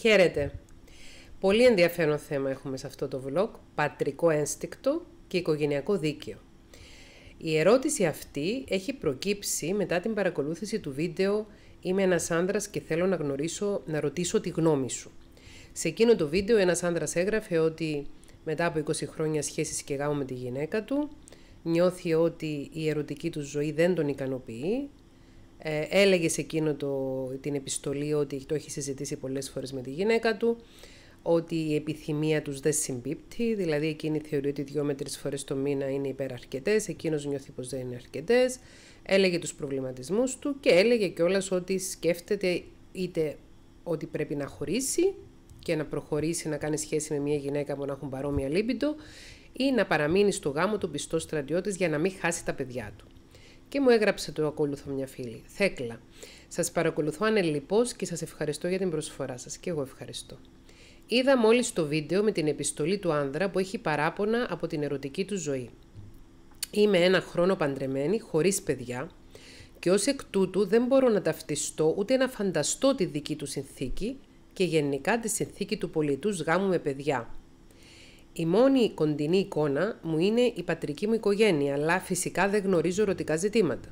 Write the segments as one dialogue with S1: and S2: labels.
S1: Χαίρετε. Πολύ ενδιαφέρον θέμα έχουμε σε αυτό το vlog, πατρικό ένστικτο και οικογενειακό δίκαιο. Η ερώτηση αυτή έχει προκύψει μετά την παρακολούθηση του βίντεο «Είμαι ένας άνδρας και θέλω να γνωρίσω, να ρωτήσω τη γνώμη σου». Σε εκείνο το βίντεο ένας άνδρας έγραφε ότι μετά από 20 χρόνια σχέσης και γάμου με τη γυναίκα του, νιώθει ότι η ερωτική του ζωή δεν τον ικανοποιεί ε, έλεγε σε εκείνο το, την επιστολή ότι το έχει συζητήσει πολλές φορές με τη γυναίκα του, ότι η επιθυμία τους δεν συμπίπτει, δηλαδή εκείνη θεωρεί ότι δυο με τρεις φορές το μήνα είναι υπεραρκετές, εκείνος νιώθει πως δεν είναι αρκετές, έλεγε τους προβληματισμούς του και έλεγε κιόλας ότι σκέφτεται είτε ότι πρέπει να χωρίσει και να προχωρήσει να κάνει σχέση με μια γυναίκα που να έχουν παρόμοια λίμπιντο ή να παραμείνει στο γάμο του πιστός στρατιώτης για να μην χάσει τα παιδιά του. Και μου έγραψε το ακολουθώ μια φίλη. Θέκλα. Σας παρακολουθώ ανελειπώς και σας ευχαριστώ για την προσφορά σας. Και εγώ ευχαριστώ. Είδα μόλις το βίντεο με την επιστολή του άνδρα που έχει παράπονα από την ερωτική του ζωή. Είμαι ένα χρόνο παντρεμένη, χωρίς παιδιά, και ως εκ τούτου δεν μπορώ να ταυτιστώ ούτε να φανταστώ τη δική του συνθήκη και γενικά τη συνθήκη του πολιτού γάμου με παιδιά. Η μόνη κοντινή εικόνα μου είναι η πατρική μου οικογένεια, αλλά φυσικά δεν γνωρίζω ερωτικά ζητήματα.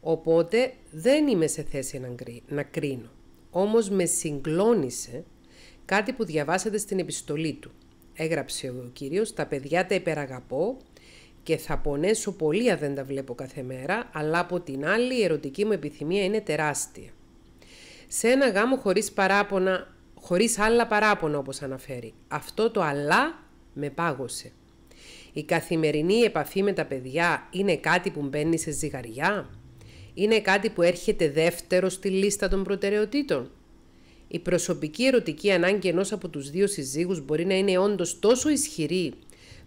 S1: Οπότε δεν είμαι σε θέση να κρίνω. Όμως με συγκλώνησε κάτι που διαβάσατε στην επιστολή του. Έγραψε ο κύριος «Τα παιδιά τα υπεραγαπώ και θα πονέσω πολύ αν δεν τα βλέπω κάθε μέρα, αλλά από την άλλη η ερωτική μου επιθυμία είναι τεράστια». Σε ένα γάμο χωρίς παράπονα, χωρίς άλλα παράπονα όπως αναφέρει. Αυτό το «αλλά» με πάγωσε. Η καθημερινή επαφή με τα παιδιά είναι κάτι που μπαίνει σε ζυγαριά. Είναι κάτι που έρχεται δεύτερο στη λίστα των προτεραιοτήτων. Η προσωπική ερωτική ανάγκη ενός από τους δύο συζύγους μπορεί να είναι όντως τόσο ισχυρή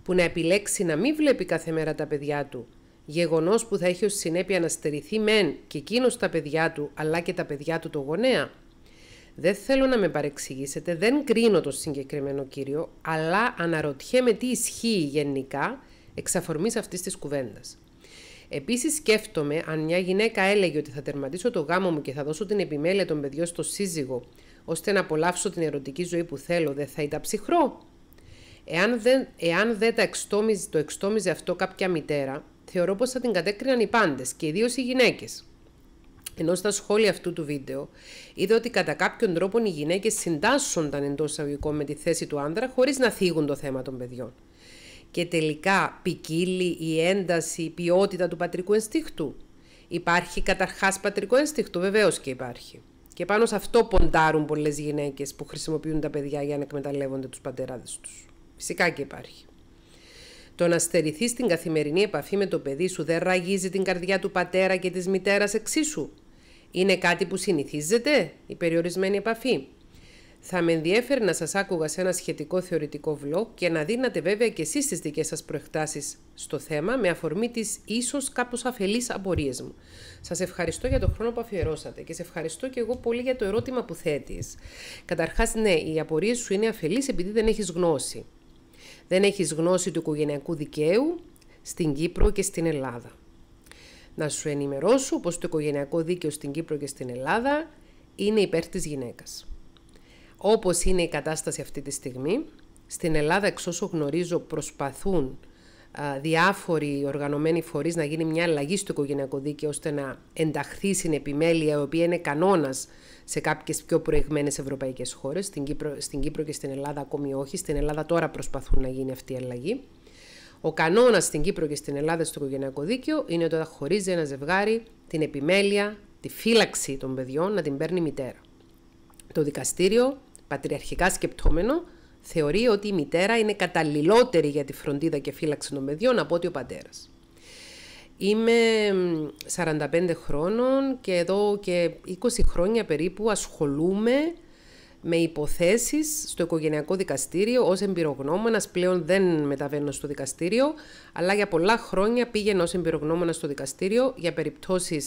S1: που να επιλέξει να μην βλέπει κάθε μέρα τα παιδιά του. Γεγονός που θα έχει ως συνέπεια να στερηθεί μεν και εκείνος τα παιδιά του αλλά και τα παιδιά του το γονέα. Δεν θέλω να με παρεξηγήσετε, δεν κρίνω το συγκεκριμένο κύριο, αλλά αναρωτιέμαι τι ισχύει γενικά εξ αυτή αυτής της κουβέντας. Επίσης σκέφτομαι αν μια γυναίκα έλεγε ότι θα τερματίσω το γάμο μου και θα δώσω την επιμέλεια των παιδιών στο σύζυγο, ώστε να απολαύσω την ερωτική ζωή που θέλω, δεν θα ήταν ψυχρό. Εάν δεν, εάν δεν τα το εξτόμιζε αυτό κάποια μητέρα, θεωρώ πως θα την κατέκριναν οι πάντες και ιδίως οι γυναίκες. Ενώ στα σχόλια αυτού του βίντεο είδε ότι κατά κάποιον τρόπο οι γυναίκες συντάσσονταν εντός εισαγωγικών με τη θέση του άνδρα χωρίς να θίγουν το θέμα των παιδιών. Και τελικά ποικίλει η ένταση, η ποιότητα του πατρικού ενστίχτου. Υπάρχει καταρχάς πατρικό ενστίχτο, βεβαίως και υπάρχει. Και πάνω σε αυτό ποντάρουν πολλές γυναίκες που χρησιμοποιούν τα παιδιά για να εκμεταλλεύονται τους πατεράδες τους. Φυσικά και υπάρχει. Το να στερηθεί στην καθημερινή επαφή με το παιδί σου δεν ραγίζει την καρδιά του πατέρα και της μητέρας εξίσου. Είναι κάτι που συνηθίζεται η περιορισμένη επαφή. Θα με ενδιέφερε να σας άκουγα σε ένα σχετικό θεωρητικό βλογ και να δίνατε βέβαια και εσείς τις δικές σας προεκτάσεις στο θέμα με αφορμή τις ίσως κάπως αφελείς απορίες μου. Σας ευχαριστώ για τον χρόνο που αφιερώσατε και σε ευχαριστώ και εγώ πολύ για το ερώτημα που θέτεις. Καταρχάς ναι, οι απορίες σου είναι αφελείς επειδή δεν έχεις γνώση. Δεν έχεις γνώση του οικογενειακού δικαίου στην Κύπρο και στην Ελλάδα. Να σου ενημερώσω πως το οικογενειακό δίκαιο στην Κύπρο και στην Ελλάδα είναι υπέρ της γυναίκας. Όπως είναι η κατάσταση αυτή τη στιγμή, στην Ελλάδα εξ όσο γνωρίζω προσπαθούν διάφοροι οργανωμένοι φορείς να γίνει μια αλλαγή στο οικογενειακό δίκαιο ώστε να ενταχθεί στην επιμέλεια η οποία είναι κανόνας σε κάποιες πιο προηγμένες ευρωπαϊκές χώρες, στην Κύπρο, στην Κύπρο και στην Ελλάδα ακόμη όχι, στην Ελλάδα τώρα προσπαθούν να γίνει αυτή η αλλαγή. Ο κανόνας στην Κύπρο και στην Ελλάδα στο οικογενειακό δίκαιο είναι ότι όταν χωρίζει ένα ζευγάρι, την επιμέλεια, τη φύλαξη των παιδιών να την παίρνει η μητέρα. Το δικαστήριο, πατριαρχικά σκεπτόμενο, θεωρεί ότι η μητέρα είναι καταλληλότερη για τη φροντίδα και φύλαξη των παιδιών από ότι ο πατέρας. Είμαι 45 χρόνων και εδώ και 20 χρόνια περίπου ασχολούμαι με υποθέσεις στο οικογενειακό δικαστήριο ως εμπειρογνώμονας. Πλέον δεν μεταβαίνω στο δικαστήριο, αλλά για πολλά χρόνια πήγαινα ως εμπειρογνώμονας στο δικαστήριο για περιπτώσεις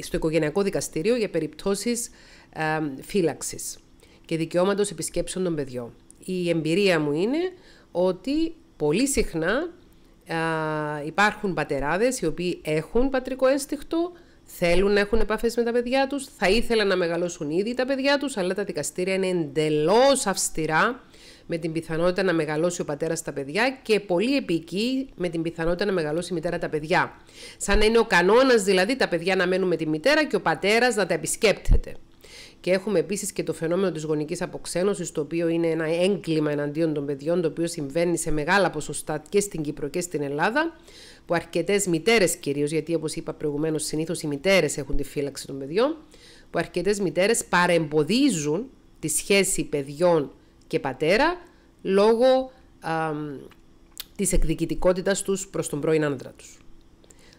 S1: στο οικογενειακό δικαστήριο για περιπτώσεις φύλαξης και δικαιώματος επισκέψεων των παιδιών. Η εμπειρία μου είναι ότι πολύ συχνά υπάρχουν πατεράδες οι οποίοι έχουν πατρικό ένστικτο θέλουν να έχουν επαφές με τα παιδιά τους, θα ήθελαν να μεγαλώσουν ήδη τα παιδιά τους, αλλά τα δικαστήρια είναι εντελώς αυστηρά με την πιθανότητα να μεγαλώσει ο πατέρας τα παιδιά και πολύ επική με την πιθανότητα να μεγαλώσει η μητέρα τα παιδιά. Σαν να είναι ο κανόνας δηλαδή τα παιδιά να μένουν με τη μητέρα και ο πατέρας να τα επισκέπτεται. Και έχουμε επίσης και το φαινόμενο της γονικής αποξένωσης, το οποίο είναι ένα έγκλημα εναντίον των παιδιών, το οποίο συμβαίνει σε μεγάλα ποσοστά και στην Κύπρο και στην Ελλάδα που αρκετές μητέρες κυρίως, γιατί όπως είπα προηγουμένως, συνήθως οι μητέρες έχουν τη φύλαξη των παιδιών, που αρκετές μητέρες παρεμποδίζουν τη σχέση παιδιών και πατέρα λόγω τη της εκδικητικότητας τους προς τον πρώην άντρα τους.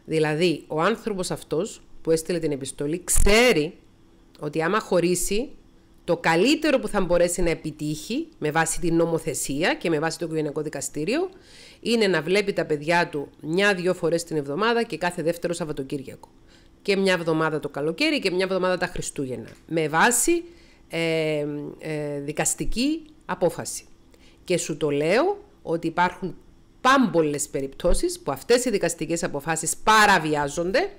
S1: Δηλαδή, ο άνθρωπος αυτός που έστειλε την επιστολή ξέρει ότι άμα χωρίσει, το καλύτερο που θα μπορέσει να επιτύχει με βάση την νομοθεσία και με βάση το οικογενειακό δικαστήριο είναι να βλέπει τα παιδιά του μια-δυο φορές την εβδομάδα και κάθε δεύτερο Σαββατοκύριακο. Και μια εβδομάδα το καλοκαίρι και μια εβδομάδα τα Χριστούγεννα. Με βάση ε, ε, δικαστική απόφαση. Και σου το λέω ότι υπάρχουν πάμπολες περιπτώσεις που αυτές οι δικαστικές αποφάσεις παραβιάζονται.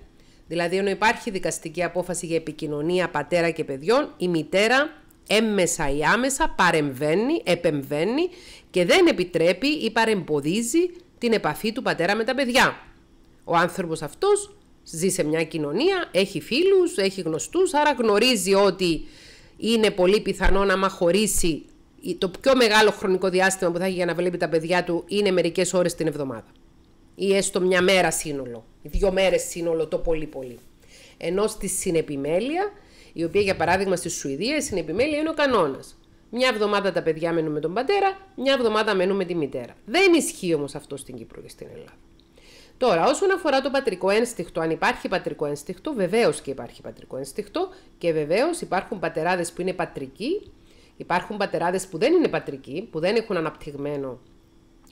S1: Δηλαδή ενώ υπάρχει δικαστική απόφαση για επικοινωνία πατέρα και παιδιών, η μητέρα έμμεσα ή άμεσα παρεμβαίνει, επεμβαίνει και δεν επιτρέπει ή παρεμποδίζει την επαφή του πατέρα με τα παιδιά. Ο άνθρωπος αυτός ζει σε μια κοινωνία, έχει φίλους, έχει γνωστούς, άρα γνωρίζει ότι είναι πολύ πιθανό να μα χωρίσει το πιο μεγάλο χρονικό διάστημα που θα έχει για να βλέπει τα παιδιά του είναι μερικές ώρες την εβδομάδα. Ή έστω μια μέρα σύνολο, δύο μέρες σύνολο το πολύ πολύ. Ενώ στη συνεπιμέλεια η οποία για παράδειγμα στη Σουηδία στην επιμέλεια είναι ο κανόνας. Μια εβδομάδα τα παιδιά μένουν με τον πατέρα, μια εβδομάδα μένουν με τη μητέρα. Δεν ισχύει όμως αυτό στην Κύπρο και στην Ελλάδα. Τώρα, όσον αφορά το πατρικό ένστιχτο, αν υπάρχει πατρικό ένστιχτο, βεβαίως και υπάρχει πατρικό ένστιχτο και βεβαίως υπάρχουν πατεράδες που είναι πατρικοί, υπάρχουν πατεράδες που δεν είναι πατρικοί, που δεν έχουν αναπτυγμένο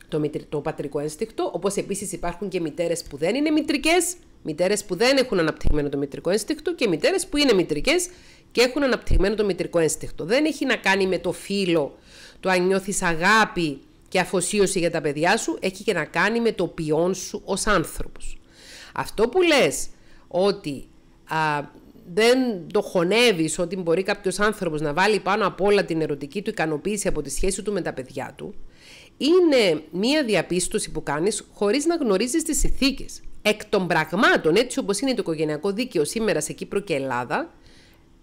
S1: το, το πατρικό ένστικτο, όπως επίσης υπάρχουν και μητέρες που δεν είναι μητρικές, Μητέρες που δεν έχουν αναπτυγμένο το μητρικό ένστικτο και μητέρες που είναι μητρικές και έχουν αναπτυγμένο το μητρικό ένστικτο. Δεν έχει να κάνει με το φίλο, το αν νιώθεις αγάπη και αφοσίωση για τα παιδιά σου, έχει και να κάνει με το ποιόν σου ως άνθρωπος. Αυτό που λες ότι α, δεν το χωνεύεις ότι μπορεί κάποιος άνθρωπος να βάλει πάνω απ' όλα την ερωτική του ικανοποίηση από τη σχέση του με τα παιδιά του, είναι μία διαπίστωση που κάνεις χωρίς να γνωρίζεις τις συνθήκες εκ των πραγμάτων, έτσι όπως είναι το οικογενειακό δίκαιο σήμερα σε Κύπρο και Ελλάδα,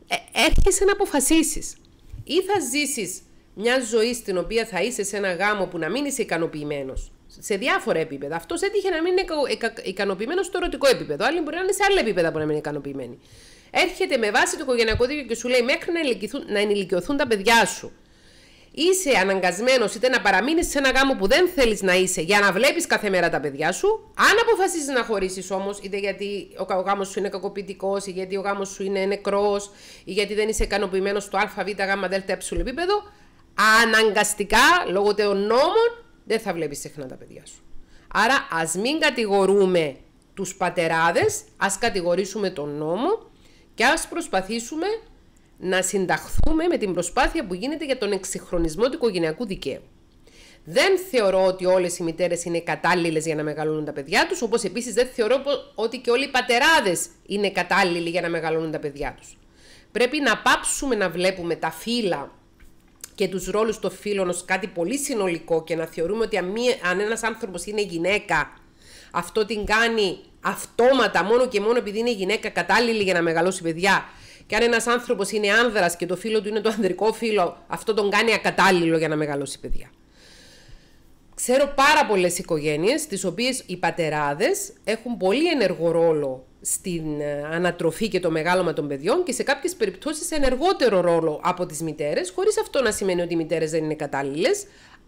S1: ε, έρχεσαι να αποφασίσεις. Ή θα ζήσεις μια ζωή στην οποία θα είσαι σε ένα γάμο που να μην είσαι ικανοποιημένος. Σε διάφορα επίπεδα. Αυτός έτυχε να μην είναι ικανοποιημένος στο ερωτικό επίπεδο. Άλλοι μπορεί να είναι σε άλλα επίπεδα που να μην είναι ικανοποιημένοι. Έρχεται με βάση το οικογενειακό δίκαιο και σου λέει μέχρι να, να ενηλικιωθούν τα παιδιά σου είσαι αναγκασμένος είτε να παραμείνεις σε ένα γάμο που δεν θέλεις να είσαι για να βλέπεις κάθε μέρα τα παιδιά σου. Αν αποφασίζεις να χωρίσεις όμως, είτε γιατί ο γάμος σου είναι κακοποιητικός, ή γιατί ο γάμος σου είναι νεκρός, ή γιατί δεν είσαι ικανοποιημένος στο β, γ, δ, ε επίπεδο, αναγκαστικά λόγω των νόμων δεν θα βλέπεις συχνά τα παιδιά σου. Άρα ας μην κατηγορούμε τους πατεράδες, ας κατηγορήσουμε τον νόμο και ας προσπαθήσουμε να συνταχθούμε με την προσπάθεια που γίνεται για τον εξυγχρονισμό του οικογενειακού δικαίου. Δεν θεωρώ ότι όλες οι μητέρες είναι κατάλληλες για να μεγαλώνουν τα παιδιά τους, όπως επίσης δεν θεωρώ ότι και όλοι οι πατεράδες είναι κατάλληλοι για να μεγαλώνουν τα παιδιά τους. Πρέπει να πάψουμε να βλέπουμε τα φύλλα και τους ρόλους των φίλων ως κάτι πολύ συνολικό και να θεωρούμε ότι αν ένας άνθρωπος είναι γυναίκα, αυτό την κάνει αυτόματα μόνο και μόνο επειδή είναι γυναίκα κατάλληλη για να μεγαλώσει παιδιά και αν ένας άνθρωπος είναι άνδρας και το φίλο του είναι το ανδρικό φίλο, αυτό τον κάνει ακατάλληλο για να μεγαλώσει παιδιά. Ξέρω πάρα πολλές οικογένειες, τις οποίες οι πατεράδες έχουν πολύ ενεργό ρόλο στην ε, ανατροφή και το μεγάλωμα των παιδιών και σε κάποιες περιπτώσεις ενεργότερο ρόλο από τις μητέρες, χωρίς αυτό να σημαίνει ότι οι μητέρες δεν είναι κατάλληλες,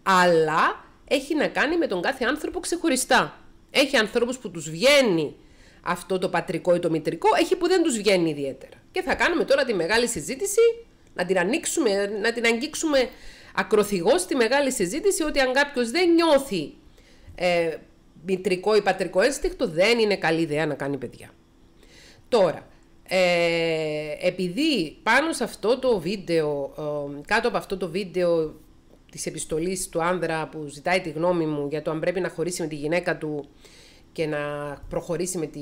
S1: αλλά έχει να κάνει με τον κάθε άνθρωπο ξεχωριστά. Έχει ανθρώπους που τους βγαίνει αυτό το πατρικό ή το μητρικό, έχει που δεν τους βγαίνει ιδιαίτερα. Και θα κάνουμε τώρα τη μεγάλη συζήτηση, να την ανοίξουμε, να την αγγίξουμε ακροθυγώς τη μεγάλη συζήτηση ότι αν κάποιος δεν νιώθει ε, μητρικό ή πατρικό ένστικτο δεν είναι καλή ιδέα να κάνει παιδιά. Τώρα, ε, επειδή πάνω σε αυτό το βίντεο, ε, κάτω από αυτό το βίντεο της επιστολής του άνδρα που ζητάει τη γνώμη μου για το αν πρέπει να χωρίσει με τη γυναίκα του και να προχωρήσει με, τη,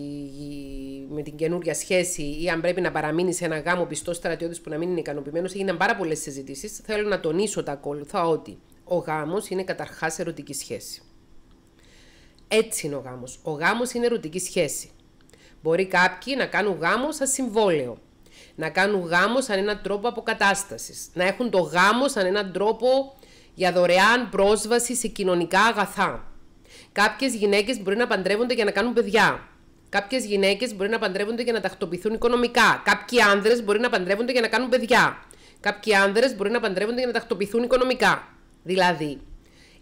S1: με την καινούργια σχέση ή αν πρέπει να παραμείνει σε ένα γάμο πιστός στρατιώτης που να μην είναι ικανοποιημένος, έγιναν πάρα πολλές συζητήσεις. Θέλω να τονίσω τα ακόλουθα ότι ο γάμος είναι καταρχάς ερωτική σχέση. Έτσι είναι ο γάμος. Ο γάμος είναι ερωτική σχέση. Μπορεί κάποιοι να κάνουν γάμο σαν συμβόλαιο. Να κάνουν γάμο σαν έναν τρόπο αποκατάστασης. Να έχουν το γάμο σαν έναν τρόπο για δωρεάν πρόσβαση σε κοινωνικά αγαθά Κάποιες γυναίκες μπορεί να παντρεύονται για να κάνουν παιδιά. Κάποιες γυναίκες μπορεί να παντρεύονται για να τακτοποιηθούν οικονομικά. Κάποιοι άνδρες μπορεί να παντρεύονται για να κάνουν παιδιά. Κάποιοι άνδρες μπορεί να παντρεύονται για να τακτοποιηθούν οικονομικά. Δηλαδή,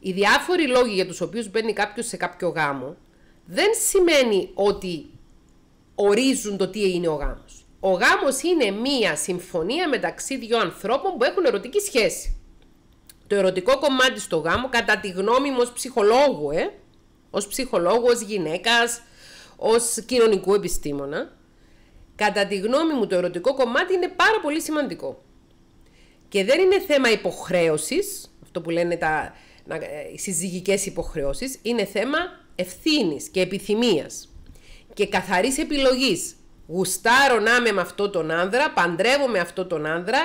S1: οι διάφοροι λόγοι για τους οποίους μπαίνει κάποιος σε κάποιο γάμο δεν σημαίνει ότι ορίζουν το τι είναι ο γάμος. Ο γάμος είναι μία συμφωνία μεταξύ δύο ανθρώπων που έχουν ερωτική σχέση. Το ερωτικό κομμάτι στο γάμο, κατά τη γνώμη μου ψυχολόγου, ε, ως ψυχολόγος, γυναίκας, ως κοινωνικού επιστήμονα. Κατά τη γνώμη μου το ερωτικό κομμάτι είναι πάρα πολύ σημαντικό. Και δεν είναι θέμα υποχρέωσης, αυτό που λένε τα, ε, οι συζυγικές υποχρεώσεις, είναι θέμα ευθύνης και επιθυμίας και καθαρής επιλογής. Γουστάρω να είμαι με αυτόν τον άνδρα, παντρεύω με αυτόν τον άνδρα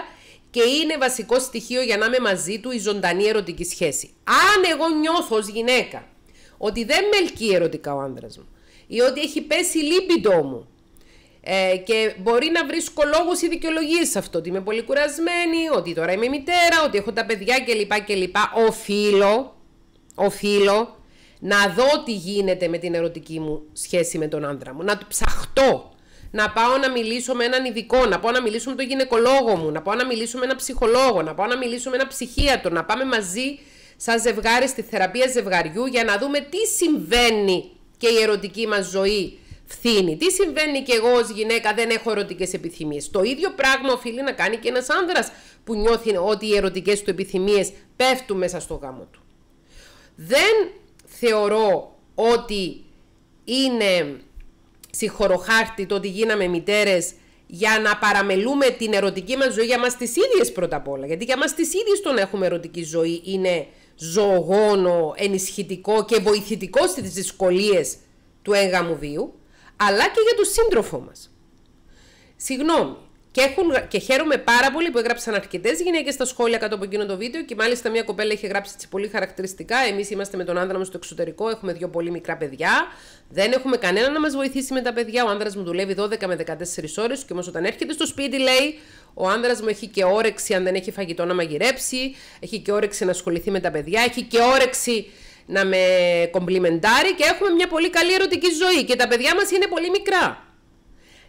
S1: και είναι βασικό στοιχείο για να είμαι μαζί του η ζωντανή ερωτική σχέση. Αν εγώ νιώθω ως γυναίκα ότι δεν με ελκύει ερωτικά ο άντρα μου ή ότι έχει πέσει η οτι εχει πεσει η το μου. Ε, και μπορεί να βρίσκω λόγους ή δικαιολογίες σε αυτό. Ότι είμαι πολύ κουρασμένη, ότι τώρα είμαι μητέρα, ότι έχω τα παιδιά κλπ. κλπ. Οφείλω, οφείλω να δω τι γίνεται με την ερωτική μου σχέση με τον άντρα μου. Να του ψαχτώ. Να πάω να μιλήσω με έναν ειδικό, να πάω να μιλήσω με τον γυναικολόγο μου, να πάω να μιλήσω με έναν ψυχολόγο, να πάω να μιλήσω με έναν ψυχίατρο, να πάμε μαζί σαν ζευγάρι στη θεραπεία ζευγαριού για να δούμε τι συμβαίνει και η ερωτική μας ζωή φθήνει. Τι συμβαίνει και εγώ ως γυναίκα δεν έχω ερωτικές επιθυμίες. Το ίδιο πράγμα οφείλει να κάνει και ένας άνδρας που νιώθει ότι οι ερωτικές του επιθυμίες πέφτουν μέσα στο γάμο του. Δεν θεωρώ ότι είναι συγχωροχάρτη το ότι γίναμε μητέρες για να παραμελούμε την ερωτική μας ζωή για μας τις ίδιες πρώτα απ' όλα. Γιατί για μας τις ίδιες τον έχουμε ερωτική ζωή είναι ζωγόνο, ενισχυτικό και βοηθητικό στις δυσκολίες του έγγαμου βίου, αλλά και για τον σύντροφο μας. Συγγνώμη, και, έχουν, και χαίρομαι πάρα πολύ που έγραψαν αρκετές γυναίκες στα σχόλια κάτω από εκείνο το βίντεο και μάλιστα μια κοπέλα είχε γράψει έτσι πολύ χαρακτηριστικά. Εμείς είμαστε με τον άνδρα μου στο εξωτερικό, έχουμε δύο πολύ μικρά παιδιά. Δεν έχουμε κανένα να μας βοηθήσει με τα παιδιά. Ο άνδρας μου δουλεύει 12 με 14 ώρες και όμως όταν έρχεται στο σπίτι λέει ο άνδρας μου έχει και όρεξη αν δεν έχει φαγητό να μαγειρέψει, έχει και όρεξη να ασχοληθεί με τα παιδιά, έχει και όρεξη να με κομπλιμεντάρει και έχουμε μια πολύ καλή ερωτική ζωή και τα παιδιά μας είναι πολύ μικρά.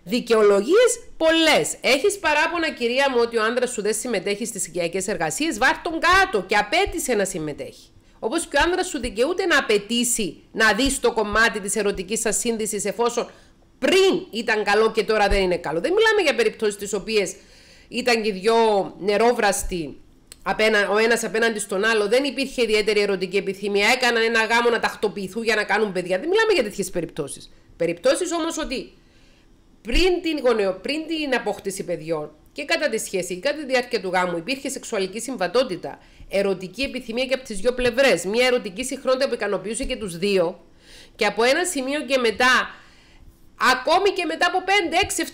S1: Δικαιολογίες πολλές. Έχεις παράπονα, κυρία μου, ότι ο άντρα σου δεν συμμετέχει στις οικιακές εργασίες, βάρ τον κάτω και απέτησε να συμμετέχει. Όπως και ο άντρα σου δικαιούται να απαιτήσει να δεις το κομμάτι της ερωτικής σας σύνδεσης εφόσον πριν ήταν καλό και τώρα δεν είναι καλό. Δεν μιλάμε για περιπτώσεις τις οποίες ήταν και δυο νερόβραστοι ο ένας απέναντι στον άλλο, δεν υπήρχε ιδιαίτερη ερωτική επιθυμία, έκαναν ένα γάμο να τακτοποιηθούν για να κάνουν παιδιά. Δεν μιλάμε για τέτοιες περιπτώσεις. Περιπτώσεις όμως ότι πριν την, γονεο, πριν την απόκτηση παιδιών και κατά τη σχέση ή κατά τη διάρκεια του γάμου υπήρχε σεξουαλική συμβατότητα, ερωτική επιθυμία και από τις δύο πλευρές, μια ερωτική συχνότητα που ικανοποιούσε και τους δύο, και από ένα σημείο και μετά, ακόμη και μετά από 5, 6, 7, 8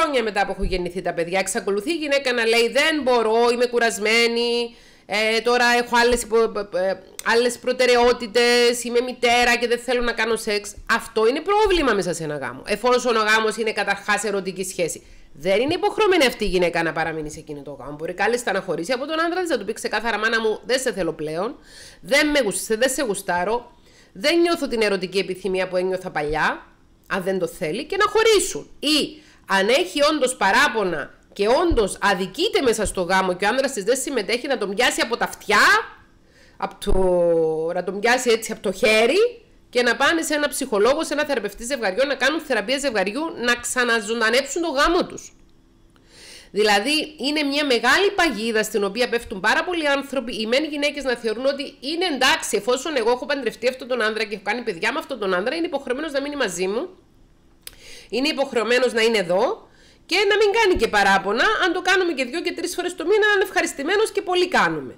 S1: χρόνια μετά που έχουν γεννηθεί τα παιδιά, εξακολουθεί η γυναίκα να λέει: Δεν μπορώ, είμαι κουρασμένη, ε, τώρα έχω άλλες, υπο... Ε, ε, άλλες προτεραιότητες, είμαι μητέρα και δεν θέλω να κάνω σεξ. Αυτό είναι πρόβλημα μέσα σε ένα γάμο. Εφόσον ο γάμος είναι καταρχάς ερωτική σχέση. Δεν είναι υποχρεωμένη αυτή η γυναίκα να παραμείνει σε εκείνο το γάμο. Μπορεί κάλλιστα να χωρίσει από τον άντρα της, να του πει ξεκάθαρα: Μάνα μου, δεν σε θέλω πλέον, δεν, με δεν σε γουστάρω, δεν νιώθω την ερωτική επιθυμία που ένιωθα παλιά, αν δεν το θέλει, και να χωρίσουν. Ή αν έχει όντως παράπονα και όντως αδικείται μέσα στο γάμο και ο άνδρας της δεν συμμετέχει να τον πιάσει από τα αυτιά, από το... να τον πιάσει έτσι από το χέρι και να πάνε σε ένα ψυχολόγο, σε ένα θεραπευτή ζευγαριού, να κάνουν θεραπεία ζευγαριού, να ξαναζωντανέψουν το γάμο τους. Δηλαδή, είναι μια μεγάλη παγίδα στην οποία πέφτουν πάρα πολλοί άνθρωποι, οι μεν γυναίκες να θεωρούν ότι είναι εντάξει, εφόσον εγώ έχω παντρευτεί αυτόν τον άνδρα και έχω κάνει παιδιά με αυτόν τον άνδρα, είναι υποχρεωμένος να μείνει μαζί μου. Είναι υποχρεωμένος να είναι εδώ και να μην κάνει και παράπονα, αν το κάνουμε και δύο και τρεις φορές το μήνα, να είναι ευχαριστημένο και πολύ κάνουμε.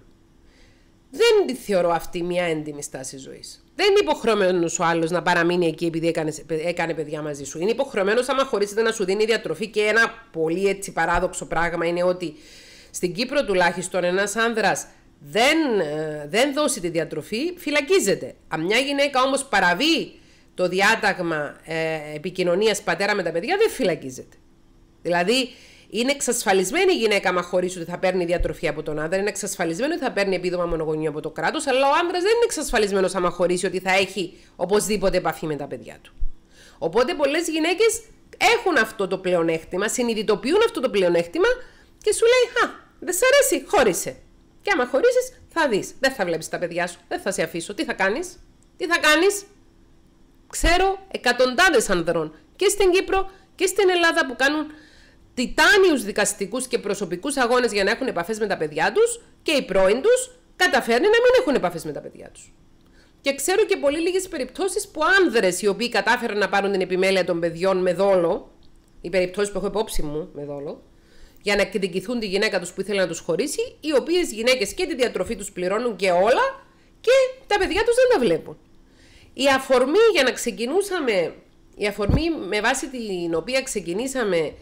S1: Δεν θεωρώ αυτή μια έντιμη στάση ζωής. Δεν είναι υποχρεωμένος ο άλλος να παραμείνει εκεί επειδή έκανε, έκανε παιδιά μαζί σου. Είναι υποχρεωμένος άμα χωρίζεται να σου δίνει διατροφή και ένα πολύ έτσι παράδοξο πράγμα είναι ότι στην Κύπρο τουλάχιστον ένας άνδρας δεν, ε, δεν δώσει τη διατροφή, φυλακίζεται. Αν μια γυναίκα όμως παραβεί το διάταγμα ε, επικοινωνίας πατέρα με τα παιδιά, δεν φυλακίζεται. Δηλαδή, είναι εξασφαλισμένη η γυναίκα, άμα χωρίσει ότι θα παίρνει διατροφή από τον άντρα, είναι εξασφαλισμένο ότι θα παίρνει επίδομα μονογονείο από το κράτος, αλλά ο άντρας δεν είναι εξασφαλισμένος, άμα χωρίσει ότι θα έχει οπωσδήποτε επαφή με τα παιδιά του. Οπότε πολλές γυναίκες έχουν αυτό το πλεονέκτημα, συνειδητοποιούν αυτό το πλεονέκτημα και σου λέει: Χα, δεν σ' αρέσει, χώρισε. Και άμα χωρίσεις, θα δεις. Δεν θα βλέπεις τα παιδιά σου, δεν θα σε αφήσω. Τι θα κάνεις, τι θα κάνεις. Ξέρω εκατοντάδες ανδρών και στην Κύπρο και στην Ελλάδα που κάνουν τιτάνιους δικαστικούς και προσωπικούς αγώνες για να έχουν επαφές με τα παιδιά τους και οι πρώην τους καταφέρνει να μην έχουν επαφές με τα παιδιά τους. Και ξέρω και πολύ λίγες περιπτώσεις που άνδρες οι οποίοι κατάφεραν να πάρουν την επιμέλεια των παιδιών με δόλο, οι περιπτώσεις που έχω υπόψη μου με δόλο, για να εκδικηθούν τη γυναίκα τους που ήθελε να τους χωρίσει, οι οποίες γυναίκες και τη διατροφή τους πληρώνουν και όλα και τα παιδιά τους δεν τα βλέπουν. Η αφορμή για να ξεκινούσαμε, η αφορμή με βάση την οποία ξεκινήσαμε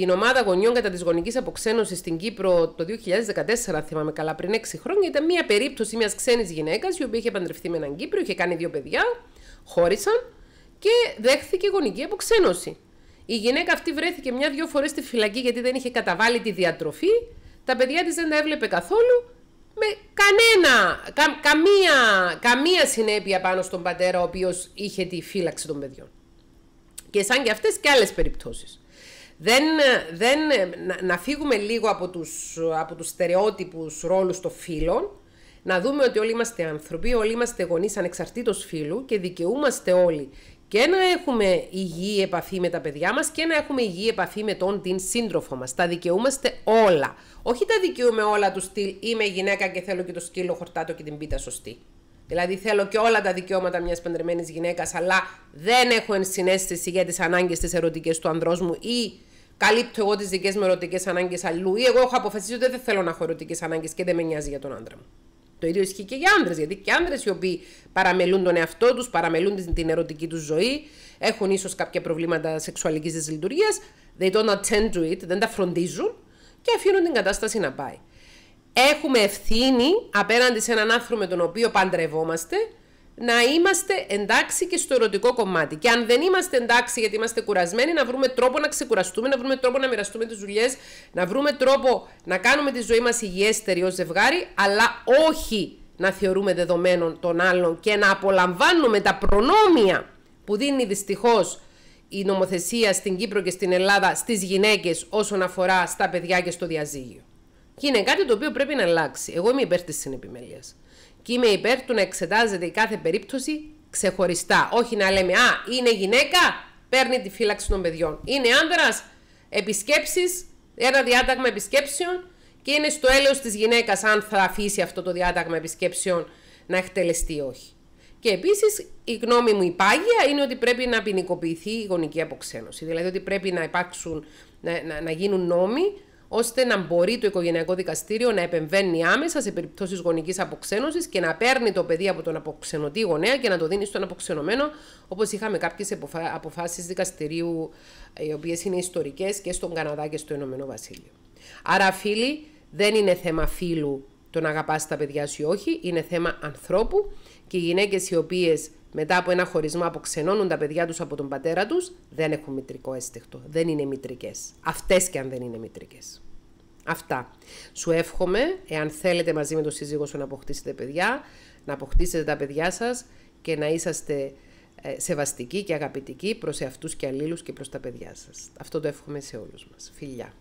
S1: την ομάδα γονιών κατά της γονικής αποξένωσης στην Κύπρο το 2014, θυμάμαι καλά, πριν 6 χρόνια, ήταν μια περίπτωση μιας ξένης γυναίκας η οποία είχε παντρευτεί με έναν Κύπριο, είχε κάνει δύο παιδιά, χώρισαν και δέχθηκε γονική αποξένωση. Η γυναίκα αυτή βρέθηκε μια-δυο φορές στη φυλακή γιατί δεν είχε καταβάλει τη διατροφή, τα παιδιά της δεν τα έβλεπε καθόλου. Με κανένα, κα, καμία, καμία συνέπεια πάνω στον πατέρα ο οποίος είχε τη φύλαξη των παιδιών. Και σαν και αυτές και άλλες περιπτώσεις δεν, δεν, να φύγουμε λίγο από τους, από τους στερεότυπους ρόλους των φίλων, να δούμε ότι όλοι είμαστε άνθρωποι, όλοι είμαστε γονείς ανεξαρτήτως φίλου και δικαιούμαστε όλοι και να έχουμε υγιή επαφή με τα παιδιά μας και να έχουμε υγιή επαφή με τον την σύντροφο μας. Τα δικαιούμαστε όλα. Όχι τα δικαιούμε όλα τους στυλ είμαι γυναίκα και θέλω και το σκύλο χορτάτο και την πίτα σωστή. Δηλαδή θέλω και όλα τα δικαιώματα μιας παντρεμένης γυναίκας, αλλά δεν έχω ενσυναίσθηση για τις ανάγκες τις ερωτικές του ανδρός μου ή καλύπτω εγώ τις δικές μου ερωτικές ανάγκες αλλού ή εγώ έχω αποφασίσει ότι δεν θέλω να έχω ερωτικές ανάγκες και δεν με νοιάζει για τον άντρα μου. Το ίδιο ισχύει και για άντρες, γιατί και άντρες οι οποίοι παραμελούν τον εαυτό τους, παραμελούν την ερωτική τους ζωή, έχουν ίσως κάποια προβλήματα σεξουαλικής δυσλειτουργίας, they δεν τα φροντίζουν και αφήνουν την κατάσταση να πάει έχουμε ευθύνη απέναντι σε έναν άνθρωπο με τον οποίο παντρευόμαστε να είμαστε εντάξει και στο ερωτικό κομμάτι. Και αν δεν είμαστε εντάξει γιατί είμαστε κουρασμένοι, να βρούμε τρόπο να ξεκουραστούμε, να βρούμε τρόπο να μοιραστούμε τις δουλειές, να βρούμε τρόπο να κάνουμε τη ζωή μας υγιέστερη ως ζευγάρι, αλλά όχι να θεωρούμε δεδομένων των άλλων και να απολαμβάνουμε τα προνόμια που δίνει δυστυχώς η νομοθεσία στην Κύπρο και στην Ελλάδα στις γυναίκες όσον αφορά στα παιδιά και στο διαζύγιο. Και είναι κάτι το οποίο πρέπει να αλλάξει. Εγώ είμαι υπέρ της συνεπιμέλειας. Και είμαι υπέρ του να εξετάζεται η κάθε περίπτωση ξεχωριστά. Όχι να λέμε Α, είναι γυναίκα, παίρνει τη φύλαξη των παιδιών. Είναι άντρας, επισκέψεις, ένα διάταγμα επισκέψεων και είναι στο έλεος της γυναίκας αν θα αφήσει αυτό το διάταγμα επισκέψεων να εκτελεστεί ή όχι. Και επίσης, η γνώμη μου, η πάγια, είναι ότι πρέπει να ποινικοποιηθεί η γονική αποξένωση. Δηλαδή, ότι πρέπει να υπάρξουν, να, να, να γίνουν νόμοι ώστε να μπορεί το οικογενειακό δικαστήριο να επεμβαίνει άμεσα σε περιπτώσεις γονικής αποξένωσης και να παίρνει το παιδί από τον αποξενωτή γονέα και να το δίνει στον αποξενωμένο, όπως είχαμε κάποιες αποφάσεις δικαστηρίου, οι οποίες είναι ιστορικές και στον Καναδά και στο Ηνωμένο Βασίλειο. Άρα, φίλοι, δεν είναι θέμα φίλου το να αγαπάς τα παιδιά σου ή όχι, είναι θέμα ανθρώπου και οι γυναίκες οι οποίες μετά από ένα χωρισμό αποξενώνουν τα παιδιά τους από τον πατέρα τους, δεν έχουν μητρικό έστιχτο. Δεν είναι μητρικές. Αυτές και αν δεν είναι μητρικές. Αυτά. Σου εύχομαι, εάν θέλετε μαζί με τον σύζυγό σου να αποκτήσετε παιδιά, να αποκτήσετε τα παιδιά σας και να είσαστε ε, σεβαστικοί και αγαπητικοί προς εαυτούς και αλλήλους και προς τα παιδιά σας. Αυτό το εύχομαι σε όλους μας. Φιλιά.